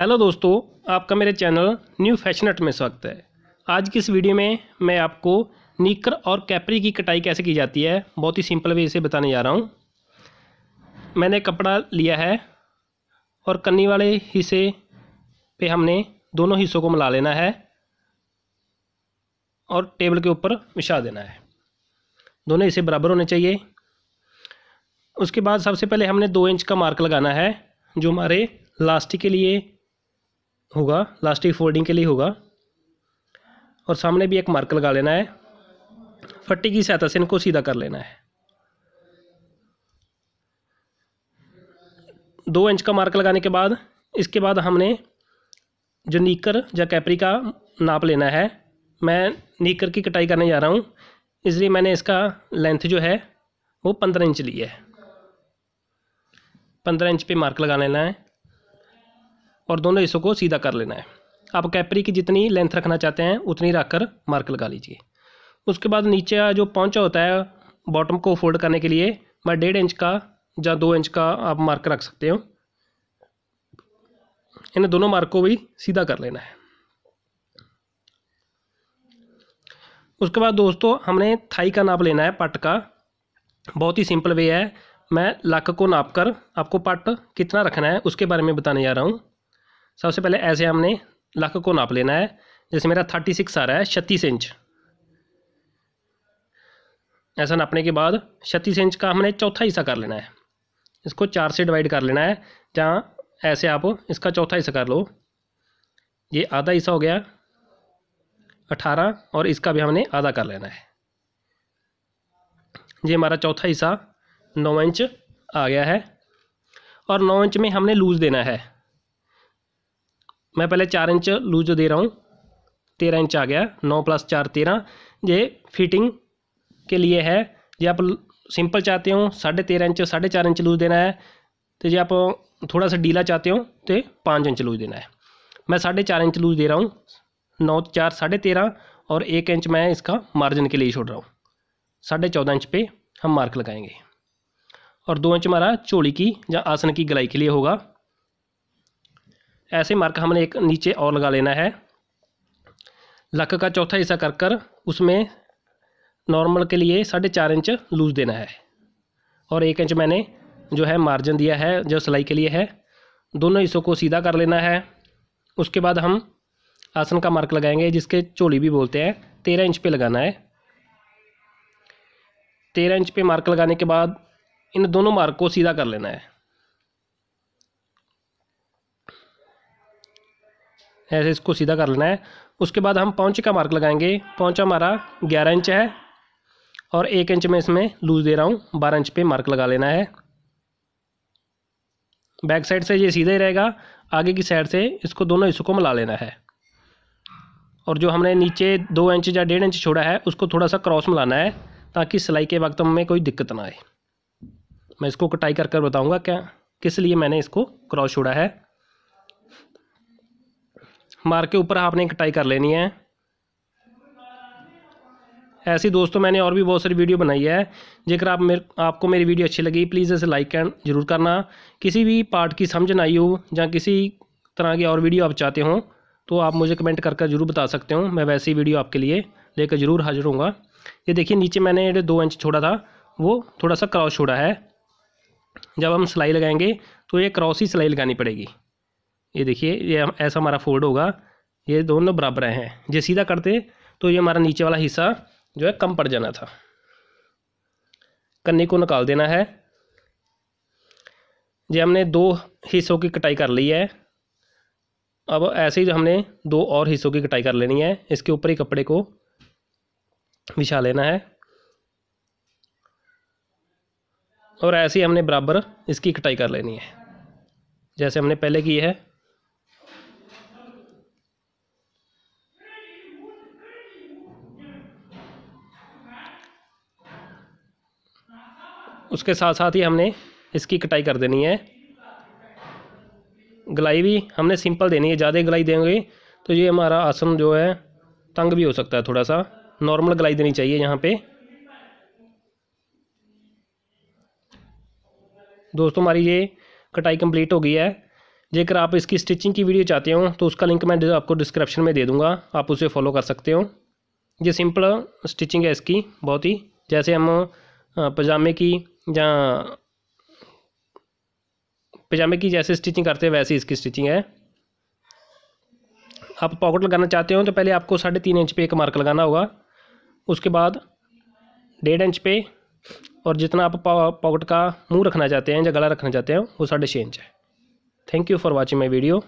hello दोस्तों आपका मेरे चैनल न्यू फैशनट में स्वागत है आज की इस वीडियो में मैं आपको नीकर और कैपरी की कटाई कैसे की जाती है बहुत ही सिंपल वे इसे बताने जा रहा हूँ मैंने कपड़ा लिया है और कन्नी वाले हिस्से पे हमने दोनों हिस्सों को मिला लेना है और टेबल के ऊपर बिछा देना है दोनों हिस्से बराबर होने चाहिए उसके बाद सबसे पहले हमने दो इंच का मार्क लगाना है जो हमारे लास्टिक के लिए होगा लास्टिक फोल्डिंग के लिए होगा और सामने भी एक मार्क लगा लेना है फट्टी की सहायता से इनको सीधा कर लेना है दो इंच का मार्क लगाने के बाद इसके बाद हमने जो नीकर या कैपरी का नाप लेना है मैं नीकर की कटाई करने जा रहा हूँ इसलिए मैंने इसका लेंथ जो है वो पंद्रह इंच ली है पंद्रह इंच पे मार्क लगा लेना है और दोनों हिस्सों को सीधा कर लेना है आप कैपरी की जितनी लेंथ रखना चाहते हैं उतनी रख कर मार्क लगा लीजिए उसके बाद नीचे जो पौचा होता है बॉटम को फोल्ड करने के लिए मैं डेढ़ इंच का या दो इंच का आप मार्क रख सकते हो इन दोनों मार्क को भी सीधा कर लेना है उसके बाद दोस्तों हमने थाई का नाप लेना है पट का बहुत ही सिंपल वे है मैं लक को नाप कर आपको पट कितना रखना है उसके बारे में बताने जा रहा हूँ सबसे पहले ऐसे हमने लक को नाप लेना है जैसे मेरा थर्टी सिक्स आ रहा है छत्तीस इंच ऐसा नापने के बाद छत्तीस इंच का हमने चौथा हिस्सा कर लेना है इसको चार से डिवाइड कर लेना है जहाँ ऐसे आप इसका चौथा हिस्सा कर लो ये आधा हिस्सा हो गया अठारह और इसका भी हमने आधा कर लेना है ये हमारा चौथा हिस्सा नौ इंच आ गया है और नौ इंच में हमने लूज़ देना है मैं पहले चार इंच लूज दे रहा हूँ तेरह इंच आ गया नौ प्लस चार तेरह ये फिटिंग के लिए है जो आप सिंपल चाहते हो साढ़े तेरह इंच साढ़े चार इंच लूज देना है तो जो आप थोड़ा सा डीला चाहते हो तो पाँच इंच लूज देना है मैं साढ़े चार इंच लूज दे रहा हूँ नौ चार साढ़े तेरह और एक इंच मैं इसका मार्जिन के लिए छोड़ रहा हूँ साढ़े चौदह इंच पे हम मार्क लगाएंगे और दो इंच हमारा चोली की या आसन की गलाई के लिए होगा ऐसे मार्क हमने एक नीचे और लगा लेना है लक का चौथा हिस्सा कर कर उसमें नॉर्मल के लिए साढ़े चार इंच लूज देना है और एक इंच मैंने जो है मार्जिन दिया है जो सिलाई के लिए है दोनों हिस्सों को सीधा कर लेना है उसके बाद हम आसन का मार्क लगाएंगे जिसके चोली भी बोलते हैं तेरह इंच पे लगाना है तेरह इंच पे मार्क लगाने के बाद इन दोनों मार्क को सीधा कर लेना है ऐसे इसको सीधा कर लेना है उसके बाद हम पौच का मार्क लगाएंगे पौचा हमारा ग्यारह इंच है और एक इंच में इसमें लूज दे रहा हूँ बारह इंच पे मार्क लगा लेना है बैक साइड से ये सीधा ही रहेगा आगे की साइड से इसको दोनों हिस्सों को मिला लेना है और जो हमने नीचे दो इंच या डेढ़ इंच छोड़ा है उसको थोड़ा सा क्रॉस मिलाना है ताकि सिलाई के वक्त हमें कोई दिक्कत ना आए मैं इसको कटाई कर कर बताऊँगा क्या किस लिए मैंने इसको क्रॉस छोड़ा है मार्क के ऊपर आपने कटाई कर लेनी है ऐसी दोस्तों मैंने और भी बहुत सारी वीडियो बनाई है जेकर आप मेरे आपको मेरी वीडियो अच्छी लगी प्लीज़ इसे लाइक एंड जरूर करना किसी भी पार्ट की समझ ना आई हो या किसी तरह की और वीडियो आप चाहते हो तो आप मुझे कमेंट कर कर जरूर बता सकते हो मैं वैसी वीडियो आपके लिए लेकर जरूर हाजिर हूँ ये देखिए नीचे मैंने दो इंच छोड़ा था वो थोड़ा सा क्रॉस छोड़ा है जब हम सिलाई लगाएंगे तो ये क्रॉस ही सिलाई लगानी पड़ेगी ये देखिए ये ऐसा हमारा फोल्ड होगा ये दोनों बराबर हैं ये सीधा करते तो ये हमारा नीचे वाला हिस्सा जो है कम पड़ जाना था कन्नी को निकाल देना है ये हमने दो हिस्सों की कटाई कर ली है अब ऐसे ही हमने दो और हिस्सों की कटाई कर लेनी है इसके ऊपर ही कपड़े को बिछा लेना है और ऐसे ही हमने बराबर इसकी कटाई कर लेनी है जैसे हमने पहले की है उसके साथ साथ ही हमने इसकी कटाई कर देनी है गलाई भी हमने सिंपल देनी है ज़्यादा गलाई देंगे तो ये हमारा आसन जो है तंग भी हो सकता है थोड़ा सा नॉर्मल गलाई देनी चाहिए यहाँ पे दोस्तों हमारी ये कटाई कंप्लीट हो गई है जेकर आप इसकी स्टिचिंग की वीडियो चाहते हो तो उसका लिंक मैं आपको डिस्क्रिप्शन में दे दूँगा आप उसे फॉलो कर सकते हो ये सिंपल स्टिचिंग है इसकी बहुत ही जैसे हम पजामे की जहाँ पजामे की जैसे स्टिचिंग करते हैं वैसे इसकी स्टिचिंग है आप पॉकेट लगाना चाहते हो तो पहले आपको साढ़े तीन इंच पे एक मार्क लगाना होगा उसके बाद डेढ़ इंच पे और जितना आप पॉकेट का मुंह रखना चाहते हैं या गला रखना चाहते हैं वो साढ़े छः इंच है thank you for watching my video